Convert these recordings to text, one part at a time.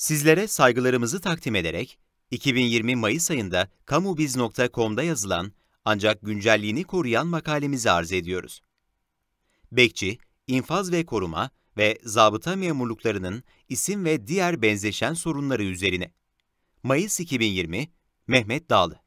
Sizlere saygılarımızı takdim ederek 2020 Mayıs ayında kamubiz.com'da yazılan ancak güncelliğini koruyan makalemizi arz ediyoruz. Bekçi, infaz ve koruma ve zabıta memurluklarının isim ve diğer benzeşen sorunları üzerine. Mayıs 2020, Mehmet Dağlı.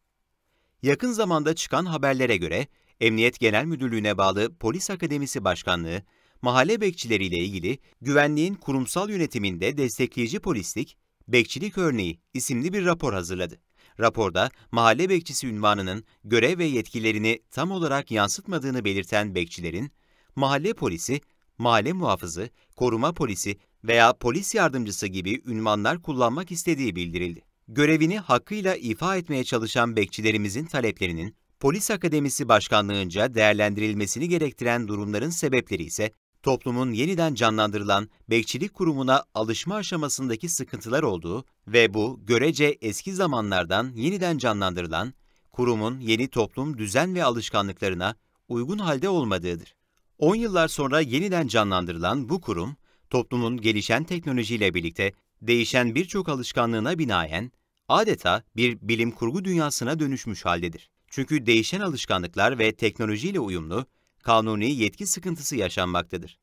Yakın zamanda çıkan haberlere göre, Emniyet Genel Müdürlüğü'ne bağlı Polis Akademisi Başkanlığı mahalle bekçileriyle ilgili güvenliğin kurumsal yönetiminde destekleyici polislik, Bekçilik Örneği isimli bir rapor hazırladı. Raporda mahalle bekçisi ünvanının görev ve yetkilerini tam olarak yansıtmadığını belirten bekçilerin, mahalle polisi, mahalle muhafızı, koruma polisi veya polis yardımcısı gibi ünvanlar kullanmak istediği bildirildi. Görevini hakkıyla ifa etmeye çalışan bekçilerimizin taleplerinin Polis Akademisi Başkanlığı'nca değerlendirilmesini gerektiren durumların sebepleri ise toplumun yeniden canlandırılan bekçilik kurumuna alışma aşamasındaki sıkıntılar olduğu ve bu görece eski zamanlardan yeniden canlandırılan kurumun yeni toplum düzen ve alışkanlıklarına uygun halde olmadığıdır. 10 yıllar sonra yeniden canlandırılan bu kurum, toplumun gelişen teknolojiyle birlikte değişen birçok alışkanlığına binaen adeta bir bilim kurgu dünyasına dönüşmüş haldedir. Çünkü değişen alışkanlıklar ve teknolojiyle uyumlu kanuni yetki sıkıntısı yaşanmaktadır.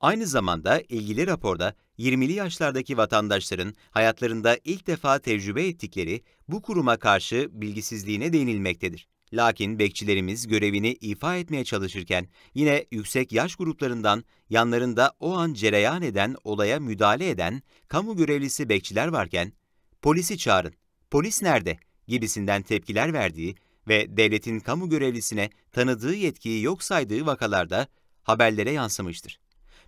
Aynı zamanda ilgili raporda 20'li yaşlardaki vatandaşların hayatlarında ilk defa tecrübe ettikleri bu kuruma karşı bilgisizliğine değinilmektedir. Lakin bekçilerimiz görevini ifa etmeye çalışırken yine yüksek yaş gruplarından yanlarında o an cereyan eden olaya müdahale eden kamu görevlisi bekçiler varken polisi çağırın, polis nerede gibisinden tepkiler verdiği ve devletin kamu görevlisine tanıdığı yetkiyi yok saydığı vakalarda haberlere yansımıştır.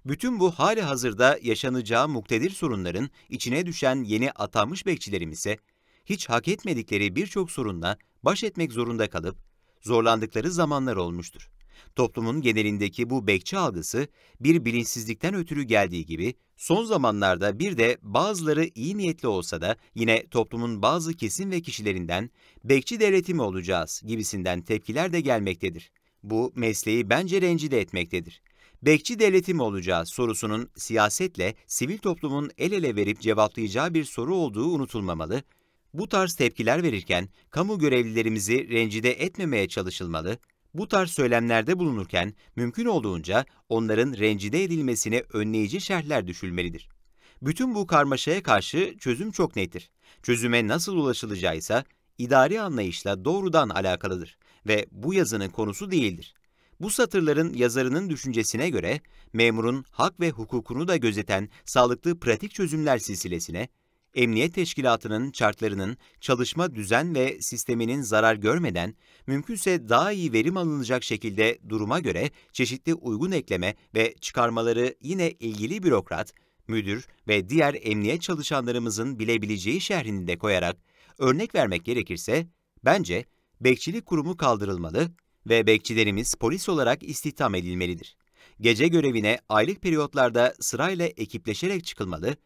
Bütün bu hali hazırda yaşanacağı muktedir sorunların içine düşen yeni atanmış bekçilerim ise hiç hak etmedikleri birçok sorunla baş etmek zorunda kalıp zorlandıkları zamanlar olmuştur. Toplumun genelindeki bu bekçi algısı bir bilinçsizlikten ötürü geldiği gibi Son zamanlarda bir de bazıları iyi niyetli olsa da yine toplumun bazı kesim ve kişilerinden bekçi devleti mi olacağız gibisinden tepkiler de gelmektedir. Bu mesleği bence rencide etmektedir. Bekçi devleti mi olacağız sorusunun siyasetle sivil toplumun el ele verip cevaplayacağı bir soru olduğu unutulmamalı, bu tarz tepkiler verirken kamu görevlilerimizi rencide etmemeye çalışılmalı, bu tarz söylemlerde bulunurken mümkün olduğunca onların rencide edilmesine önleyici şartlar düşülmelidir. Bütün bu karmaşaya karşı çözüm çok nettir. Çözüme nasıl ulaşılacağı ise idari anlayışla doğrudan alakalıdır ve bu yazının konusu değildir. Bu satırların yazarının düşüncesine göre memurun hak ve hukukunu da gözeten sağlıklı pratik çözümler silsilesine emniyet teşkilatının çarklarının çalışma düzen ve sisteminin zarar görmeden, mümkünse daha iyi verim alınacak şekilde duruma göre çeşitli uygun ekleme ve çıkarmaları yine ilgili bürokrat, müdür ve diğer emniyet çalışanlarımızın bilebileceği şehrinde koyarak, örnek vermek gerekirse, bence bekçilik kurumu kaldırılmalı ve bekçilerimiz polis olarak istihdam edilmelidir. Gece görevine aylık periyotlarda sırayla ekipleşerek çıkılmalı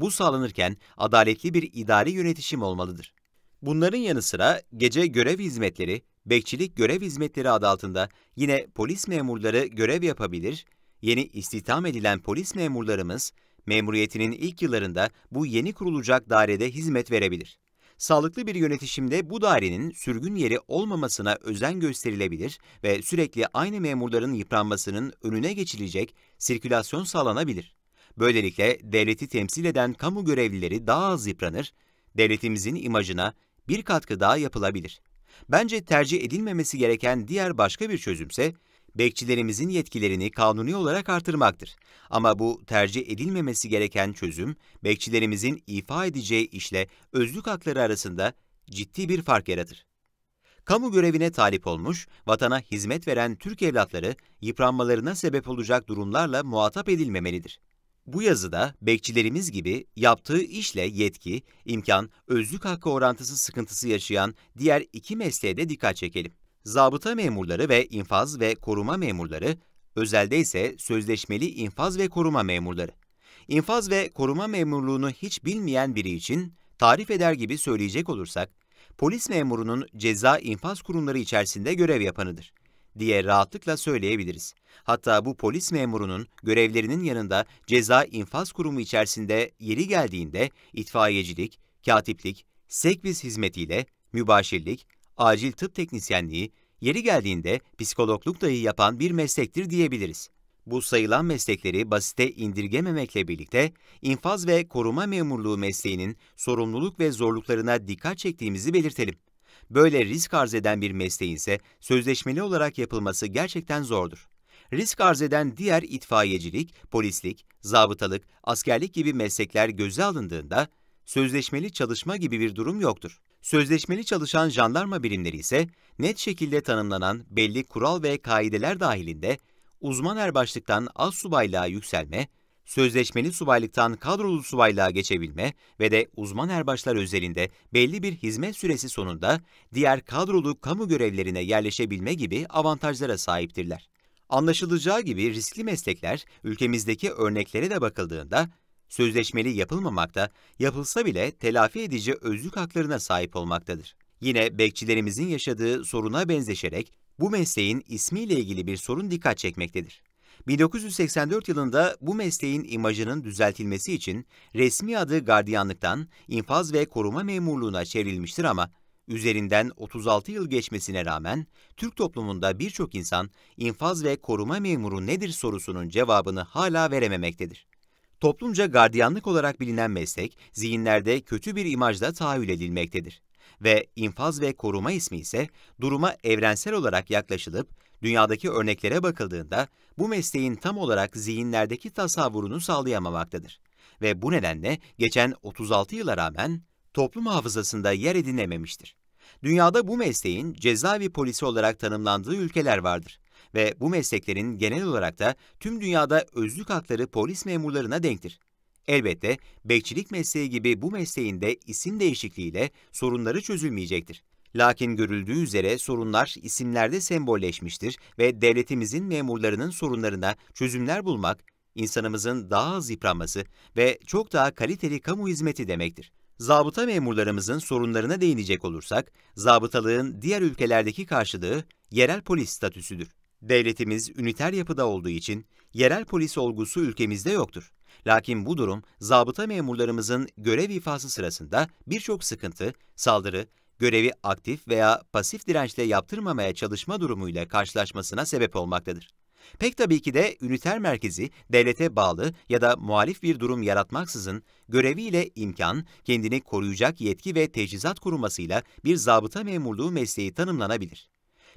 bu sağlanırken adaletli bir idari yönetişim olmalıdır. Bunların yanı sıra gece görev hizmetleri, bekçilik görev hizmetleri adı altında yine polis memurları görev yapabilir, yeni istihdam edilen polis memurlarımız memuriyetinin ilk yıllarında bu yeni kurulacak dairede hizmet verebilir. Sağlıklı bir yönetişimde bu dairenin sürgün yeri olmamasına özen gösterilebilir ve sürekli aynı memurların yıpranmasının önüne geçilecek sirkülasyon sağlanabilir. Böylelikle devleti temsil eden kamu görevlileri daha az yıpranır, devletimizin imajına bir katkı daha yapılabilir. Bence tercih edilmemesi gereken diğer başka bir çözümse bekçilerimizin yetkilerini kanuni olarak artırmaktır. Ama bu tercih edilmemesi gereken çözüm bekçilerimizin ifa edeceği işle özlük hakları arasında ciddi bir fark yaratır. Kamu görevine talip olmuş, vatana hizmet veren Türk evlatları yıpranmalarına sebep olacak durumlarla muhatap edilmemelidir. Bu yazıda bekçilerimiz gibi yaptığı işle yetki, imkan, özlük hakkı orantısı sıkıntısı yaşayan diğer iki mesleğe de dikkat çekelim. Zabıta memurları ve infaz ve koruma memurları, özelde ise sözleşmeli infaz ve koruma memurları. İnfaz ve koruma memurluğunu hiç bilmeyen biri için tarif eder gibi söyleyecek olursak, polis memurunun ceza infaz kurumları içerisinde görev yapanıdır diye rahatlıkla söyleyebiliriz. Hatta bu polis memurunun görevlerinin yanında ceza infaz kurumu içerisinde yeri geldiğinde itfaiyecilik, katiplik, sekviz hizmetiyle mübaşirlik, acil tıp teknisyenliği, yeri geldiğinde psikologluk dahi yapan bir meslektir diyebiliriz. Bu sayılan meslekleri basite indirgememekle birlikte infaz ve koruma memurluğu mesleğinin sorumluluk ve zorluklarına dikkat çektiğimizi belirtelim. Böyle risk arz eden bir mesleğin ise sözleşmeli olarak yapılması gerçekten zordur. Risk arz eden diğer itfaiyecilik, polislik, zabıtalık, askerlik gibi meslekler göze alındığında sözleşmeli çalışma gibi bir durum yoktur. Sözleşmeli çalışan jandarma birimleri ise net şekilde tanımlanan belli kural ve kaideler dahilinde uzman erbaşlıktan az subaylığa yükselme, sözleşmeli subaylıktan kadrolu subaylığa geçebilme ve de uzman erbaşlar özelinde belli bir hizmet süresi sonunda diğer kadrolu kamu görevlerine yerleşebilme gibi avantajlara sahiptirler. Anlaşılacağı gibi riskli meslekler ülkemizdeki örneklere de bakıldığında sözleşmeli yapılmamakta, yapılsa bile telafi edici özlük haklarına sahip olmaktadır. Yine bekçilerimizin yaşadığı soruna benzeşerek bu mesleğin ismiyle ilgili bir sorun dikkat çekmektedir. 1984 yılında bu mesleğin imajının düzeltilmesi için resmi adı gardiyanlıktan infaz ve koruma memurluğuna çevrilmiştir ama üzerinden 36 yıl geçmesine rağmen Türk toplumunda birçok insan infaz ve koruma memuru nedir sorusunun cevabını hala verememektedir. Toplumca gardiyanlık olarak bilinen meslek zihinlerde kötü bir imajla tahayyül edilmektedir ve infaz ve koruma ismi ise duruma evrensel olarak yaklaşılıp dünyadaki örneklere bakıldığında bu mesleğin tam olarak zihinlerdeki tasavvurunu sağlayamamaktadır. Ve bu nedenle geçen 36 yıla rağmen toplum hafızasında yer edinememiştir. Dünyada bu mesleğin cezaevi polisi olarak tanımlandığı ülkeler vardır ve bu mesleklerin genel olarak da tüm dünyada özlük hakları polis memurlarına denktir. Elbette bekçilik mesleği gibi bu mesleğin de isim değişikliğiyle sorunları çözülmeyecektir. Lakin görüldüğü üzere sorunlar isimlerde sembolleşmiştir ve devletimizin memurlarının sorunlarına çözümler bulmak, insanımızın daha az yıpranması ve çok daha kaliteli kamu hizmeti demektir. Zabıta memurlarımızın sorunlarına değinecek olursak, zabıtalığın diğer ülkelerdeki karşılığı yerel polis statüsüdür. Devletimiz üniter yapıda olduğu için yerel polis olgusu ülkemizde yoktur. Lakin bu durum zabıta memurlarımızın görev ifası sırasında birçok sıkıntı, saldırı görevi aktif veya pasif dirençle yaptırmamaya çalışma durumuyla karşılaşmasına sebep olmaktadır. Pek tabii ki de üniter merkezi devlete bağlı ya da muhalif bir durum yaratmaksızın göreviyle imkan, kendini koruyacak yetki ve teçhizat korumasıyla bir zabıta memurluğu mesleği tanımlanabilir.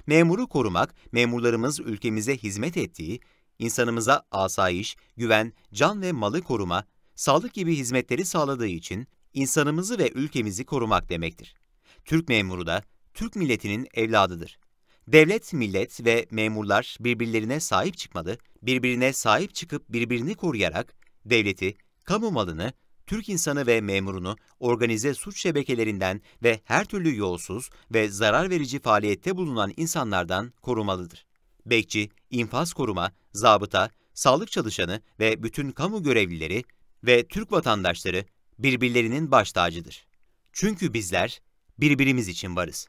Memuru korumak, memurlarımız ülkemize hizmet ettiği, insanımıza asayiş, güven, can ve malı koruma, sağlık gibi hizmetleri sağladığı için insanımızı ve ülkemizi korumak demektir. Türk memuru da Türk milletinin evladıdır. Devlet, millet ve memurlar birbirlerine sahip çıkmadı, birbirine sahip çıkıp birbirini koruyarak devleti, kamu malını, Türk insanı ve memurunu organize suç şebekelerinden ve her türlü yolsuz ve zarar verici faaliyette bulunan insanlardan korumalıdır. Bekçi, infaz koruma, zabıta, sağlık çalışanı ve bütün kamu görevlileri ve Türk vatandaşları birbirlerinin baş tacıdır. Çünkü bizler Birbirimiz için varız.